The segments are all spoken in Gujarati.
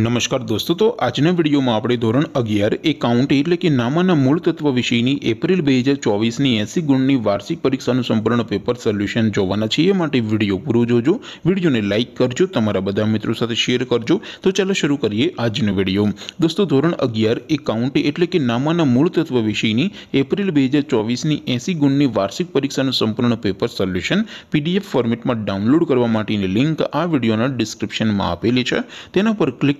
નમસ્કાર દોસ્તો તો આજની વિડિયોમાં આપડે ધોરણ 11 એકાઉન્ટ એટલે કે નામાના મૂળ તત્વ વિષયની એપ્રિલ 2024 ની 80 ગુણની વાર્ષિક પરીક્ષાનું સંપૂર્ણ પેપર સોલ્યુશન જોવાનું છે એટલે માટે વિડિયો પૂરો જોજો વિડિયોને લાઈક કરજો તમારા બધા મિત્રો સાથે શેર કરજો તો ચાલો શરૂ કરીએ આજની વિડિયો દોસ્તો ધોરણ 11 એકાઉન્ટ એટલે કે નામાના મૂળ તત્વ વિષયની એપ્રિલ 2024 ની 80 ગુણની વાર્ષિક પરીક્ષાનું સંપૂર્ણ પેપર સોલ્યુશન PDF ફોર્મેટમાં ડાઉનલોડ કરવા માટેની લિંક આ વિડિયોના ડિસ્ક્રિપ્શનમાં આપેલી છે તેના પર ક્લિક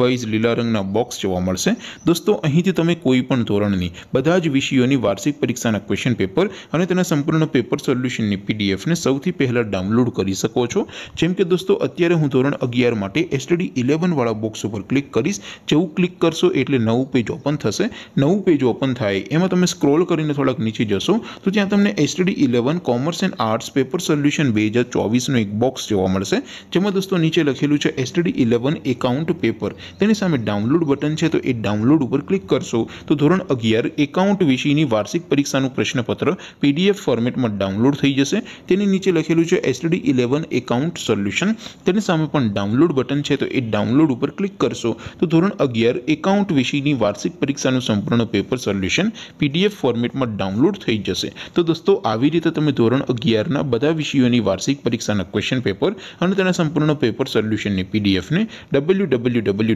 વાઇઝ લીલા રંગના બોક્સ જોવા મળશે દોસ્તો અહીંથી તમે કોઈપણ ધોરણની બધા જ વિષયોની વાર્ષિક પરીક્ષાના ક્વેશ્ચન પેપર અને તેના સંપૂર્ણ પેપર સોલ્યુશનની પીડીએફને સૌથી પહેલાં ડાઉનલોડ કરી શકો છો જેમ કે દોસ્તો અત્યારે હું ધોરણ અગિયાર માટે એસટીડી ઇલેવનવાળા બોક્સ ઉપર ક્લિક કરીશ જેવું ક્લિક કરશો એટલે નવું પેજ ઓપન થશે નવું પેજ ઓપન થાય એમાં તમે સ્ક્રોલ કરીને થોડાક નીચે જશો તો ત્યાં તમને STD eleven commerce and arts paper solution બે હજાર ચોવીસનો એક બોક્સ જોવા મળશે જેમાં દોસ્તો નીચે લખેલું છે એસટીડી ઇલેવન એકાઉન્ટ પેપર તેની સામે ડાઉનલોડ બટન છે તો એ ડાઉનલોડ ઉપર ક્લિક કરશો તો ધોરણ 11 એકાઉન્ટ વિષયની વાર્ષિક પરીક્ષાનું પ્રશ્નપત્ર પીડીએફ ફોર્મેટમાં ડાઉનલોડ થઈ જશે તેની નીચે લખેલું છે STD 11 એકાઉન્ટ સોલ્યુશન તેની સામે પણ ડાઉનલોડ બટન છે તો એ ડાઉનલોડ ઉપર ક્લિક કરશો તો ધોરણ 11 એકાઉન્ટ વિષયની વાર્ષિક પરીક્ષાનું સંપૂર્ણ પેપર સોલ્યુશન પીડીએફ ફોર્મેટમાં ડાઉનલોડ થઈ જશે તો દોસ્તો આવી રીતે તમે ધોરણ 11 ના બધા વિષયોની વાર્ષિક પરીક્ષાના ક્વેશ્ચન પેપર અને તેના સંપૂર્ણ પેપર સોલ્યુશન ને પીડીએફ ને www